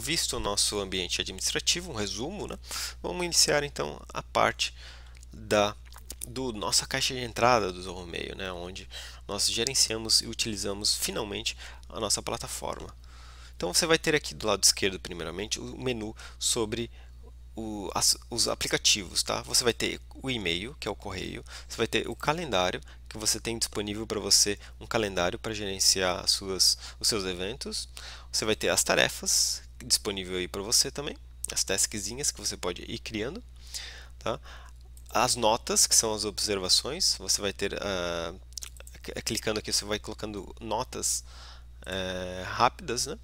Visto o nosso ambiente administrativo, um resumo, né? vamos iniciar então a parte da do nossa caixa de entrada do Zorro Meio, né? onde nós gerenciamos e utilizamos finalmente a nossa plataforma. Então você vai ter aqui do lado esquerdo, primeiramente, o menu sobre o, as, os aplicativos. Tá? Você vai ter o e-mail, que é o correio, você vai ter o calendário, que você tem disponível para você um calendário para gerenciar suas, os seus eventos. Você vai ter as tarefas, disponível aí para você também, as taskzinhas que você pode ir criando, tá? As notas, que são as observações, você vai ter, uh, clicando aqui, você vai colocando notas uh, rápidas, né?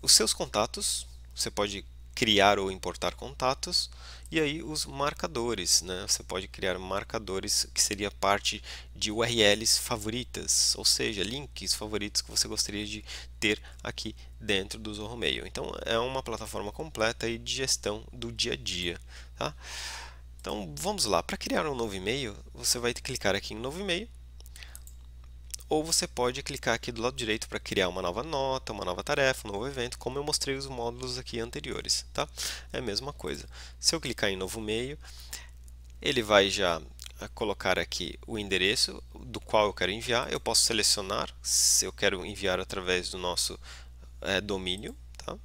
Os seus contatos, você pode criar ou importar contatos e aí os marcadores, né? Você pode criar marcadores que seria parte de URLs favoritas, ou seja, links favoritos que você gostaria de ter aqui dentro do Zorro Mail. Então é uma plataforma completa e de gestão do dia a dia, tá? Então vamos lá, para criar um novo e-mail, você vai clicar aqui em novo e-mail ou você pode clicar aqui do lado direito para criar uma nova nota, uma nova tarefa, um novo evento, como eu mostrei os módulos aqui anteriores, tá? É a mesma coisa. Se eu clicar em novo meio, ele vai já ah, colocar aqui o endereço do qual eu quero enviar, eu posso selecionar se eu quero enviar através do nosso é, domínio, tá?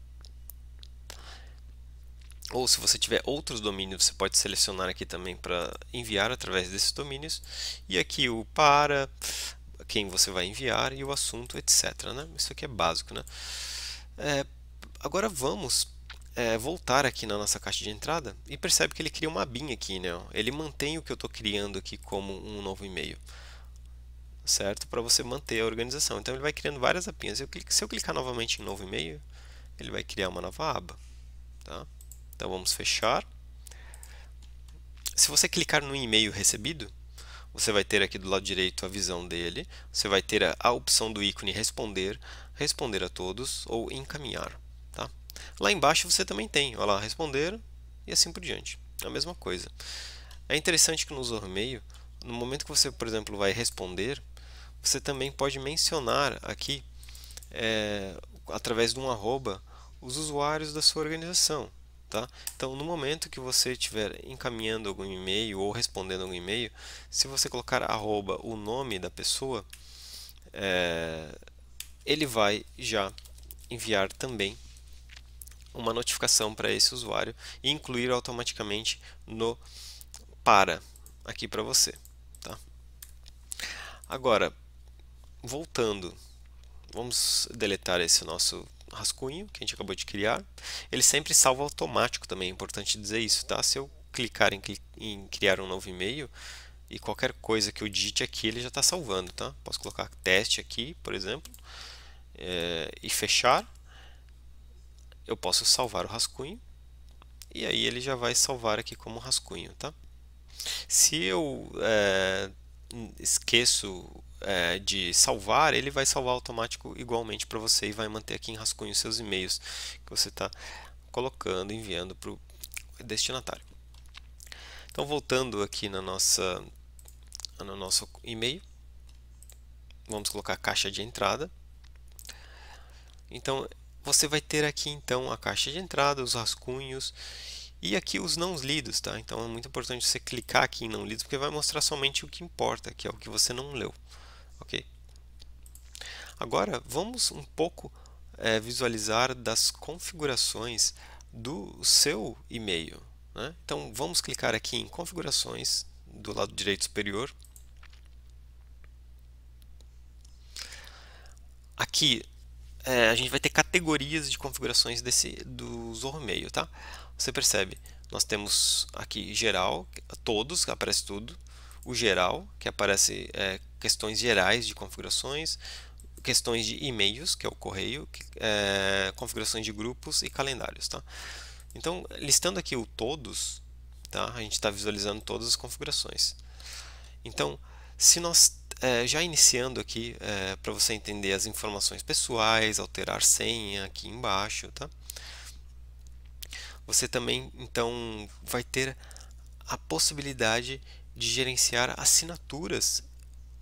ou se você tiver outros domínios, você pode selecionar aqui também para enviar através desses domínios, e aqui o para, quem você vai enviar e o assunto, etc. Né? Isso aqui é básico. Né? É, agora vamos é, voltar aqui na nossa caixa de entrada e percebe que ele cria uma abinha aqui. Né? Ele mantém o que eu estou criando aqui como um novo e-mail certo? Para você manter a organização. Então ele vai criando várias abinhas. Eu clico, se eu clicar novamente em novo e-mail, ele vai criar uma nova aba. Tá? Então vamos fechar. Se você clicar no e-mail recebido, você vai ter aqui do lado direito a visão dele, você vai ter a, opção do ícone responder, responder a todos ou encaminhar. Tá? Lá embaixo você também tem, olha lá, responder e assim por diante. É a mesma coisa. É interessante que no Zorro meio, no momento que você, por exemplo, vai responder, você também pode mencionar aqui, é, através de um arroba, os usuários da sua organização. Tá? Então, no momento que você estiver encaminhando algum e-mail ou respondendo algum e-mail, se você colocar arroba, o nome da pessoa, é, ele vai já enviar também uma notificação para esse usuário e incluir automaticamente no para aqui para você. Tá? Agora, voltando, vamos deletar esse nosso rascunho que a gente acabou de criar. Ele sempre salva automático também, é importante dizer isso, tá? Se eu clicar em, em criar um novo e-mail e qualquer coisa que eu digite aqui, ele já está salvando, tá? Posso colocar teste aqui, por exemplo, é, e fechar. Eu posso salvar o rascunho e aí ele já vai salvar aqui como rascunho, tá? Se eu é, esqueço é, de salvar, ele vai salvar automático igualmente para você e vai manter aqui em rascunho seus e-mails que você está colocando, enviando para o destinatário. Então, voltando aqui na nossa, no nosso e-mail, vamos colocar caixa de entrada. Então, você vai ter aqui então a caixa de entrada, os rascunhos e aqui os não lidos, tá? Então é muito importante você clicar aqui em não lidos, porque vai mostrar somente o que importa, que é o que você não leu. Ok? Agora, vamos um pouco é, visualizar das configurações do seu e-mail. Né? Então, vamos clicar aqui em configurações, do lado direito superior. Aqui é, a gente vai ter categorias de configurações desse, do Zorro Mail, tá? você percebe, nós temos aqui geral, todos, aparece tudo, o geral, que aparece é, questões gerais de configurações, questões de e-mails, que é o correio, é, configurações de grupos e calendários. Tá? Então, listando aqui o todos, tá? a gente está visualizando todas as configurações. Então, se nós é, já iniciando aqui, é, para você entender as informações pessoais, alterar senha aqui embaixo, tá? você também então vai ter a possibilidade de gerenciar assinaturas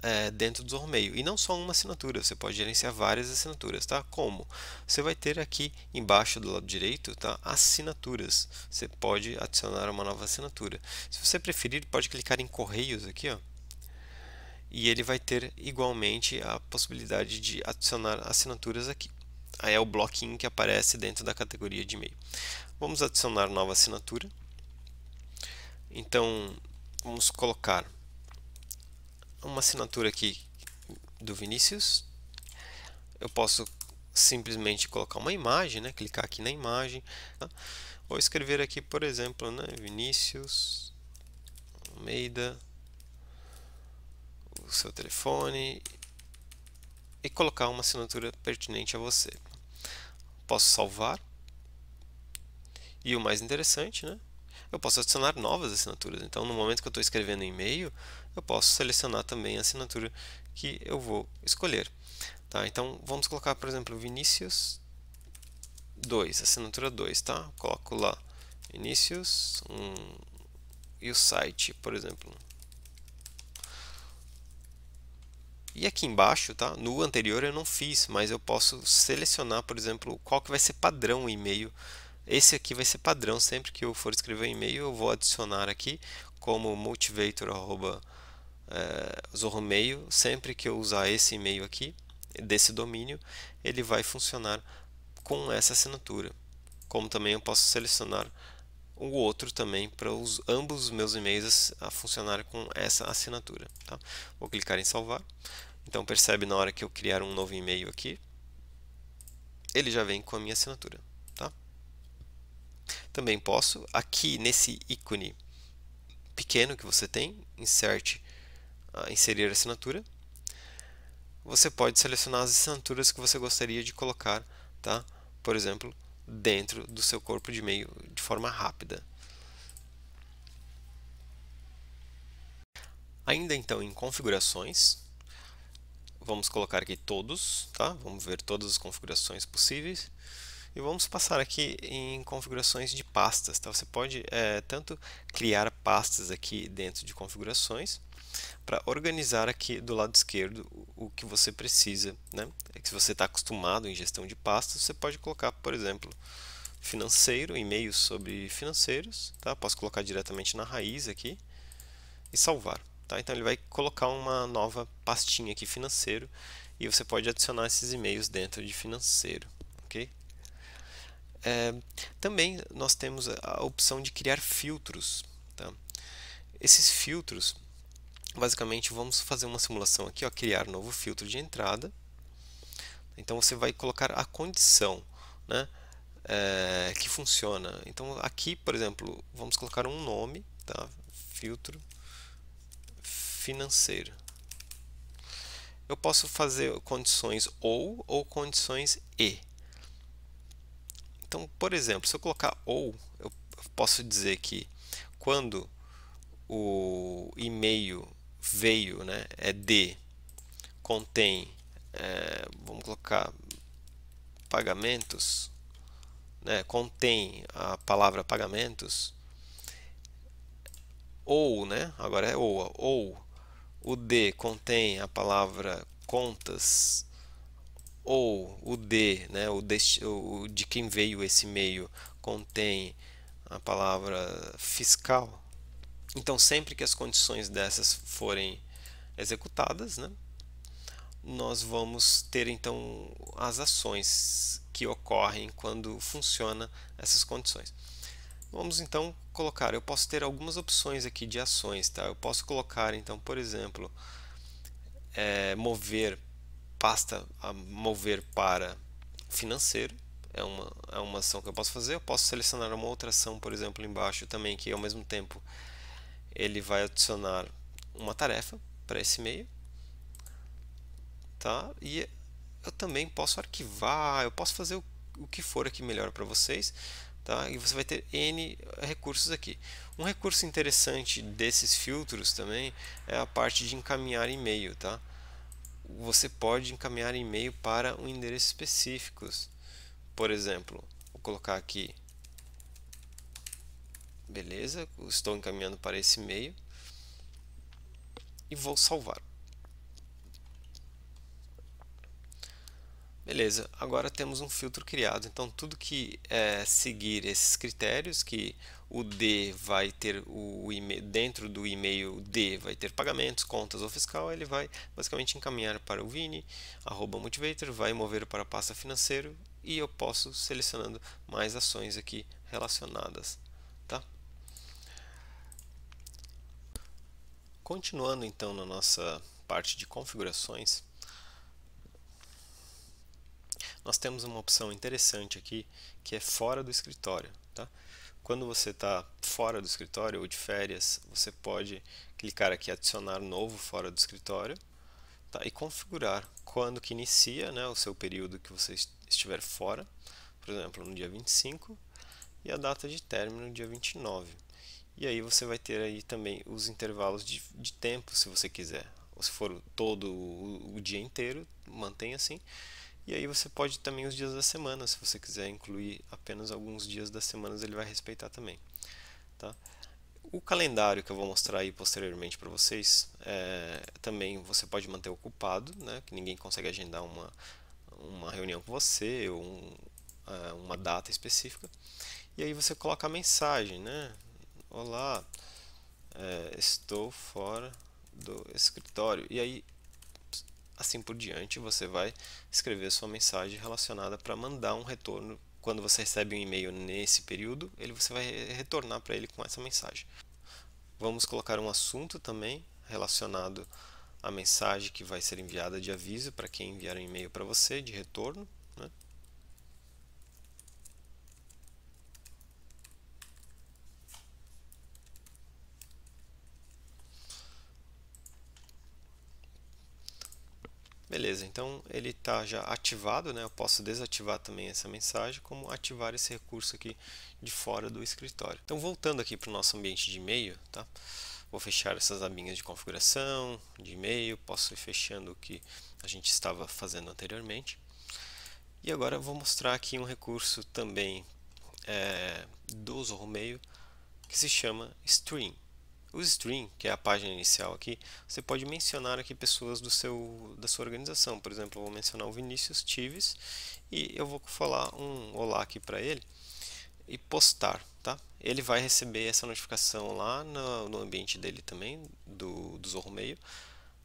é, dentro do Zormeio. E não só uma assinatura, você pode gerenciar várias assinaturas, tá? Como? Você vai ter aqui embaixo do lado direito, tá? Assinaturas. Você pode adicionar uma nova assinatura. Se você preferir, pode clicar em Correios aqui, ó. E ele vai ter igualmente a possibilidade de adicionar assinaturas aqui. Aí é o bloquinho que aparece dentro da categoria de e-mail. Vamos adicionar nova assinatura. Então, vamos colocar uma assinatura aqui do Vinícius. Eu posso simplesmente colocar uma imagem, né? clicar aqui na imagem. Tá? escrever aqui, por exemplo, né? Vinícius Almeida, o seu telefone e colocar uma assinatura pertinente a você. Posso salvar. E o mais interessante, né? Eu posso adicionar novas assinaturas. Então, no momento que eu estou escrevendo e-mail, eu posso selecionar também a assinatura que eu vou escolher. Tá? Então, vamos colocar, por exemplo, Vinícius 2, assinatura 2, tá? Coloco lá Vinícius um, e o site, por exemplo. E aqui embaixo, tá? No anterior eu não fiz, mas eu posso selecionar, por exemplo, qual que vai ser padrão o e-mail esse aqui vai ser padrão, sempre que eu for escrever um e-mail eu vou adicionar aqui como motivator.zorromeio. Eh, é, sempre que eu usar esse e-mail aqui, desse domínio, ele vai funcionar com essa assinatura. Como também eu posso selecionar o outro também para os, ambos os meus e-mails a funcionar com essa assinatura. Tá? Vou clicar em salvar. Então percebe na hora que eu criar um novo e-mail aqui, ele já vem com a minha assinatura. Também posso, aqui nesse ícone pequeno que você tem, insert, ah, inserir assinatura, você pode selecionar as assinaturas que você gostaria de colocar, tá? por exemplo, dentro do seu corpo de e-mail de forma rápida. Ainda então em configurações, vamos colocar aqui todos, tá? Vamos ver todas as configurações possíveis. E vamos passar aqui em configurações de pastas. Tá? Você pode é, tanto criar pastas aqui dentro de configurações, para organizar aqui do lado esquerdo o que você precisa. Né? Se é você está acostumado em gestão de pastas, você pode colocar, por exemplo, financeiro, e-mails sobre financeiros. Tá? Posso colocar diretamente na raiz aqui e salvar. Tá? Então ele vai colocar uma nova pastinha aqui financeiro e você pode adicionar esses e-mails dentro de financeiro. É, também nós temos a opção de criar filtros. Tá? Esses filtros, basicamente, vamos fazer uma simulação aqui, ó, criar novo filtro de entrada. Então você vai colocar a condição né, é, que funciona. Então aqui, por exemplo, vamos colocar um nome, tá? filtro financeiro. Eu posso fazer condições ou ou condições e. Então, por exemplo, se eu colocar ou, eu posso dizer que quando o e-mail veio, né, é de, contém, é, vamos colocar pagamentos, né, contém a palavra pagamentos, ou, né, agora é ou, ou o D contém a palavra contas, ou o D, né, o, o de quem veio esse e-mail contém a palavra fiscal, então sempre que as condições dessas forem executadas, né, nós vamos ter então as ações que ocorrem quando funciona essas condições. Vamos então colocar, eu posso ter algumas opções aqui de ações, tá? Eu posso colocar então, por exemplo, é, mover pasta a mover para financeiro, é uma, é uma ação que eu posso fazer. Eu posso selecionar uma outra ação, por exemplo, embaixo também, que ao mesmo tempo ele vai adicionar uma tarefa para esse e-mail. Tá? E eu também posso arquivar, eu posso fazer o, o que for aqui melhor para vocês. Tá? E você vai ter N recursos aqui. Um recurso interessante desses filtros também é a parte de encaminhar e-mail. Tá? você pode encaminhar e-mail para um endereço específicos. Por exemplo, vou colocar aqui, beleza, estou encaminhando para esse e-mail e vou salvar. Beleza, agora temos um filtro criado, então tudo que é, seguir esses critérios que o D vai ter o e-mail, dentro do e-mail D vai ter pagamentos, contas ou fiscal, ele vai basicamente encaminhar para o Vini, arroba Motivator, vai mover para a pasta financeiro e eu posso selecionando mais ações aqui relacionadas. Tá? Continuando então na nossa parte de configurações, nós temos uma opção interessante aqui que é fora do escritório. Quando você está fora do escritório ou de férias, você pode clicar aqui adicionar novo fora do escritório tá? e configurar quando que inicia né, o seu período que você estiver fora, por exemplo, no dia 25 e a data de término no dia 29. E aí você vai ter aí também os intervalos de, de tempo, se você quiser. Ou se for todo o, o dia inteiro, mantém assim. E aí você pode também os dias da semana, se você quiser incluir apenas alguns dias da semana, ele vai respeitar também. Tá? O calendário que eu vou mostrar aí posteriormente para vocês, é, também você pode manter ocupado, né, que ninguém consegue agendar uma, uma reunião com você ou um, é, uma data específica. E aí você coloca a mensagem, né? Olá, é, estou fora do escritório. E aí assim por diante, você vai escrever sua mensagem relacionada para mandar um retorno. Quando você recebe um e-mail nesse período, ele você vai retornar para ele com essa mensagem. Vamos colocar um assunto também relacionado à mensagem que vai ser enviada de aviso para quem enviar um e-mail para você de retorno, Beleza, então ele está já ativado, né? eu posso desativar também essa mensagem, como ativar esse recurso aqui de fora do escritório. Então voltando aqui para o nosso ambiente de e-mail, tá? vou fechar essas abinhas de configuração, de e-mail, posso ir fechando o que a gente estava fazendo anteriormente. E agora eu vou mostrar aqui um recurso também é, do Zorro Mail que se chama Stream. O stream, que é a página inicial aqui, você pode mencionar aqui pessoas do seu, da sua organização. Por exemplo, eu vou mencionar o Vinícius Tives e eu vou falar um olá aqui para ele e postar, tá? Ele vai receber essa notificação lá no, no ambiente dele também, do, do Zorro Meio,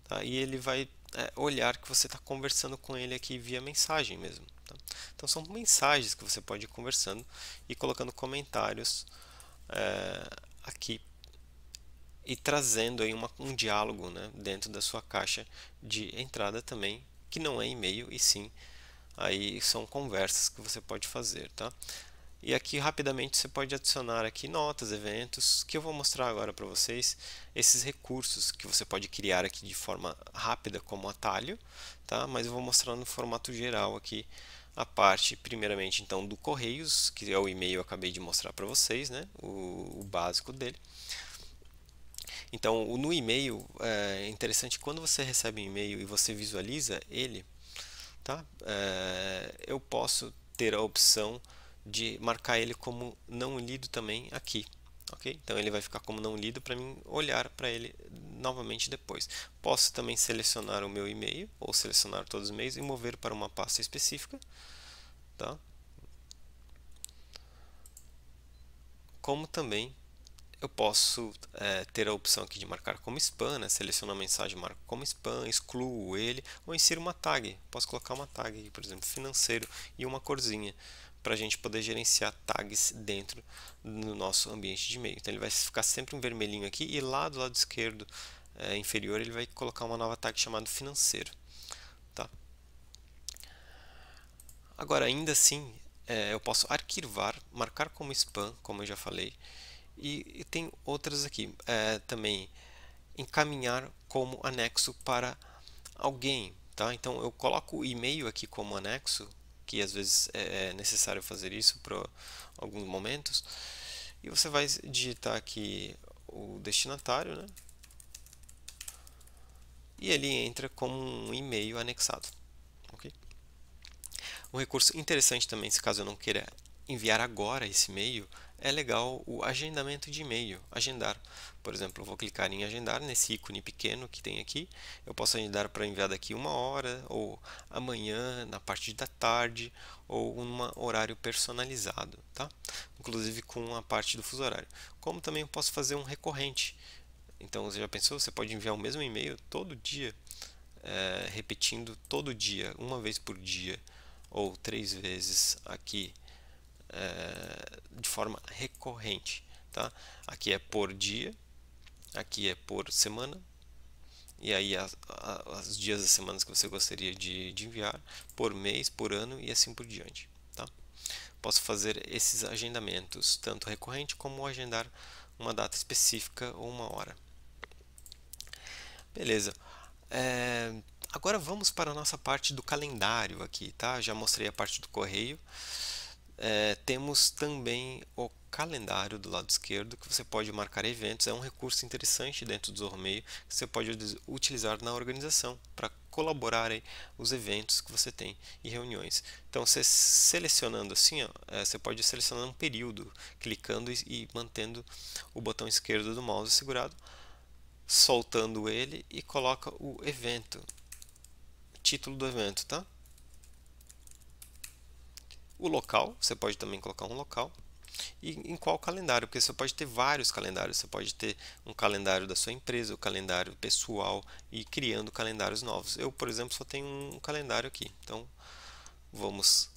tá? e ele vai é, olhar que você está conversando com ele aqui via mensagem mesmo. Tá? Então são mensagens que você pode ir conversando e colocando comentários é, aqui e trazendo aí uma, um diálogo né, dentro da sua caixa de entrada também, que não é e-mail e sim aí são conversas que você pode fazer, tá? E aqui rapidamente você pode adicionar aqui notas, eventos, que eu vou mostrar agora para vocês esses recursos que você pode criar aqui de forma rápida como atalho, tá? Mas eu vou mostrar no formato geral aqui a parte primeiramente então do Correios, que é o e-mail que eu acabei de mostrar para vocês, né? O, o básico dele. Então, no e-mail, é interessante quando você recebe um e-mail e você visualiza ele, tá? É, eu posso ter a opção de marcar ele como não lido também aqui. Okay? Então ele vai ficar como não lido para mim olhar para ele novamente depois. Posso também selecionar o meu e-mail ou selecionar todos os e-mails e mover para uma pasta específica. Tá? Como também eu posso é, ter a opção aqui de marcar como spam, né? seleciono a mensagem, marco como spam, excluo ele, ou insiro uma tag. Posso colocar uma tag, aqui, por exemplo, financeiro e uma corzinha, para a gente poder gerenciar tags dentro do nosso ambiente de e-mail. Então ele vai ficar sempre um vermelhinho aqui e lá do lado esquerdo é, inferior ele vai colocar uma nova tag chamada financeiro. Tá? Agora, ainda assim, é, eu posso arquivar, marcar como spam, como eu já falei, e, e tem outras aqui é, também. Encaminhar como anexo para alguém. Tá? Então eu coloco o e-mail aqui como anexo, que às vezes é, é necessário fazer isso para alguns momentos. E você vai digitar aqui o destinatário, né? E ele entra como um e-mail anexado. Okay? Um recurso interessante também, se caso eu não queira enviar agora esse e-mail, é legal o agendamento de e-mail, agendar. Por exemplo, eu vou clicar em agendar nesse ícone pequeno que tem aqui. Eu posso agendar para enviar daqui uma hora, ou amanhã, na parte da tarde, ou um horário personalizado, tá? Inclusive com a parte do fuso horário. Como também eu posso fazer um recorrente. Então, você já pensou? Você pode enviar o mesmo e-mail todo dia, é, repetindo todo dia, uma vez por dia, ou três vezes aqui eh, de forma recorrente. Tá? Aqui é por dia, aqui é por semana, e aí as, os dias e semanas que você gostaria de, de, enviar, por mês, por ano e assim por diante. Tá? Posso fazer esses agendamentos, tanto recorrente como agendar uma data específica ou uma hora. Beleza. É, agora vamos para a nossa parte do calendário aqui, tá? Já mostrei a parte do correio. É, temos também o calendário do lado esquerdo que você pode marcar eventos. É um recurso interessante dentro do Zorromeio que você pode utilizar na organização para colaborar aí, os eventos que você tem e reuniões. Então, você selecionando assim, ó, é, você pode selecionar um período, clicando e, e mantendo o botão esquerdo do mouse segurado, soltando ele e coloca o evento, título do evento, tá? o local, você pode também colocar um local, e em qual calendário, porque você pode ter vários calendários, você pode ter um calendário da sua empresa, o um calendário pessoal e criando calendários novos. Eu, por exemplo, só tenho um calendário aqui, então vamos,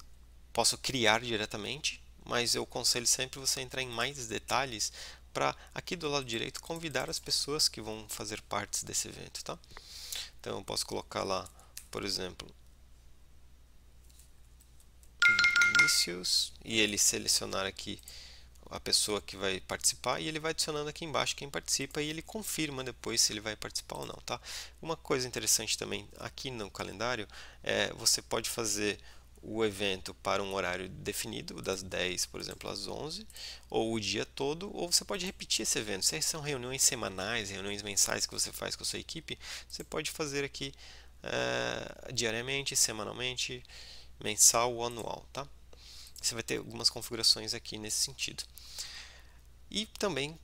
posso criar diretamente, mas eu aconselho sempre você entrar em mais detalhes para aqui do lado direito convidar as pessoas que vão fazer partes desse evento, tá? Então eu posso colocar lá, por exemplo, e ele selecionar aqui a pessoa que vai participar e ele vai adicionando aqui embaixo quem participa e ele confirma depois se ele vai participar ou não, tá? Uma coisa interessante também aqui no calendário é você pode fazer o evento para um horário definido, das 10, por exemplo, às 11, ou o dia todo, ou você pode repetir esse evento. Se são reuniões semanais, reuniões mensais que você faz com a sua equipe, você pode fazer aqui eh, diariamente, semanalmente, mensal ou anual, tá? Você vai ter algumas configurações aqui nesse sentido. E também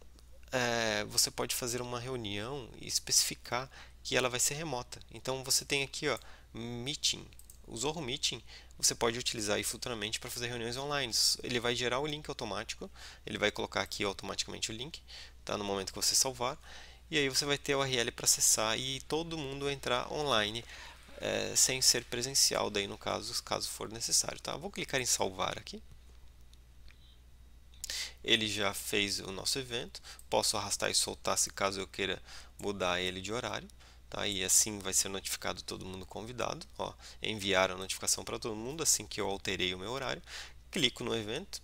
é, você pode fazer uma reunião e especificar que ela vai ser remota. Então você tem aqui ó, Meeting. O Zorro Meeting você pode utilizar aí futuramente para fazer reuniões online. Ele vai gerar o link automático, ele vai colocar aqui automaticamente o link, tá? no momento que você salvar. E aí você vai ter a URL para acessar e todo mundo entrar online é, sem ser presencial, daí no caso, caso for necessário. Tá? Vou clicar em salvar aqui. Ele já fez o nosso evento, posso arrastar e soltar se caso eu queira mudar ele de horário. Tá? E assim vai ser notificado todo mundo convidado. Ó, enviar a notificação para todo mundo assim que eu alterei o meu horário. Clico no evento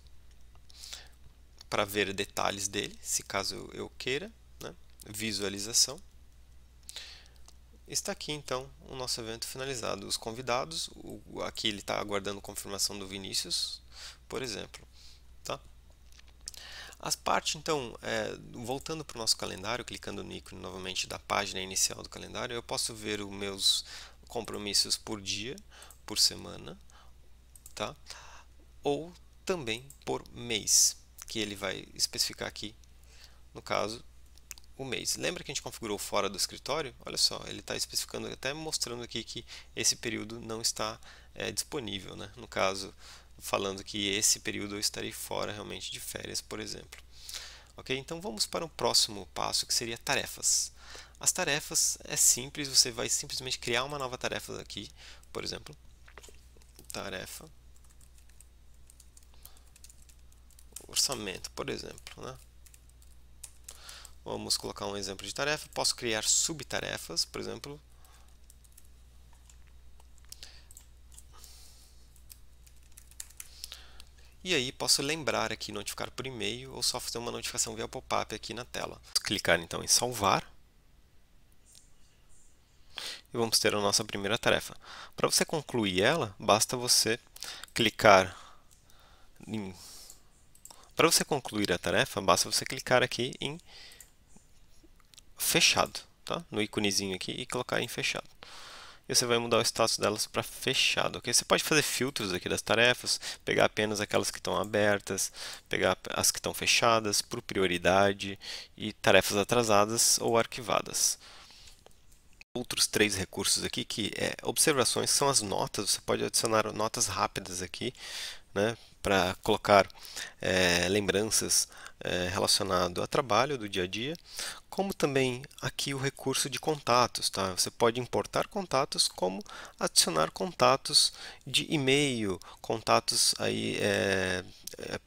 para ver detalhes dele, se caso eu queira. Né? Visualização Está aqui então o nosso evento finalizado. Os convidados, o, aqui ele está aguardando confirmação do Vinícius, por exemplo. Tá? As partes, então, é, voltando para o nosso calendário, clicando no ícone novamente da página inicial do calendário, eu posso ver os meus compromissos por dia, por semana, tá? ou também por mês, que ele vai especificar aqui, no caso, o mês. Lembra que a gente configurou fora do escritório? Olha só, ele está especificando, até mostrando aqui que esse período não está é, disponível. Né? No caso, falando que esse período eu estarei fora realmente de férias, por exemplo. Ok, então vamos para um próximo passo que seria tarefas. As tarefas é simples, você vai simplesmente criar uma nova tarefa aqui, por exemplo, tarefa orçamento, por exemplo, né? Vamos colocar um exemplo de tarefa. Posso criar subtarefas, por exemplo. E aí posso lembrar aqui, notificar por e-mail ou só fazer uma notificação via pop-up aqui na tela. Clicar então em salvar. E vamos ter a nossa primeira tarefa. Para você concluir ela, basta você clicar em... Para você concluir a tarefa, basta você clicar aqui em fechado, tá? No íconezinho aqui e colocar em fechado. E você vai mudar o status delas para fechado, ok? Você pode fazer filtros aqui das tarefas, pegar apenas aquelas que estão abertas, pegar as que estão fechadas por prioridade e tarefas atrasadas ou arquivadas outros três recursos aqui que é observações são as notas você pode adicionar notas rápidas aqui né, para colocar é, lembranças é, relacionado a trabalho do dia a dia, como também aqui o recurso de contatos. Tá? Você pode importar contatos, como adicionar contatos de e-mail, contatos aí, é, é,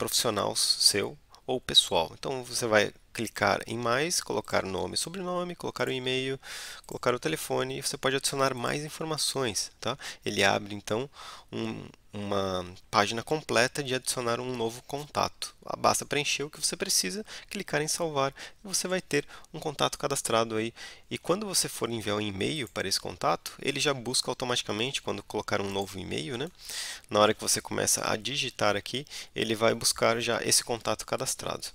seu ou pessoal. Então você vai clicar em mais, colocar nome, sobrenome, colocar o e-mail, colocar o telefone e você pode adicionar mais informações, tá? Ele abre então um uma página completa de adicionar um novo contato. Ah, basta preencher o que você precisa, clicar em salvar e você vai ter um contato cadastrado aí. E quando você for enviar um e-mail para esse contato, ele já busca automaticamente quando colocar um novo e-mail, né? Na hora que você começa a digitar aqui, ele vai buscar já esse contato cadastrado.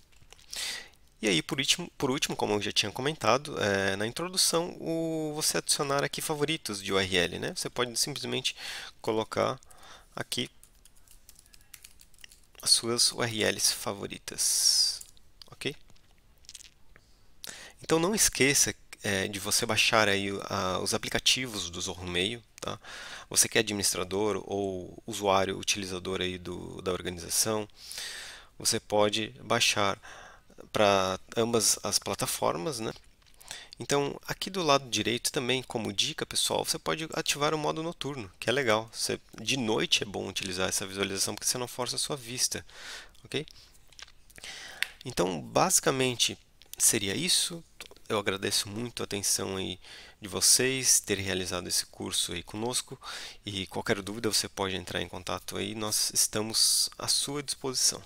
E aí, por último, por último como eu já tinha comentado é, na introdução, o, você adicionar aqui favoritos de URL. Né? Você pode simplesmente colocar aqui as suas URLs favoritas, ok? Então não esqueça é, de você baixar aí a, ah, os aplicativos do Zorro Meio, tá? Você que é administrador ou usuário, utilizador aí do, da organização, você pode baixar para ambas as plataformas, né? Então, aqui do lado direito também, como dica pessoal, você pode ativar o modo noturno, que é legal. Você, de noite é bom utilizar essa visualização porque você não força a sua vista, ok? Então, basicamente seria isso. Eu agradeço muito a atenção aí de vocês ter realizado esse curso aí conosco e qualquer dúvida você pode entrar em contato aí, nós estamos à sua disposição.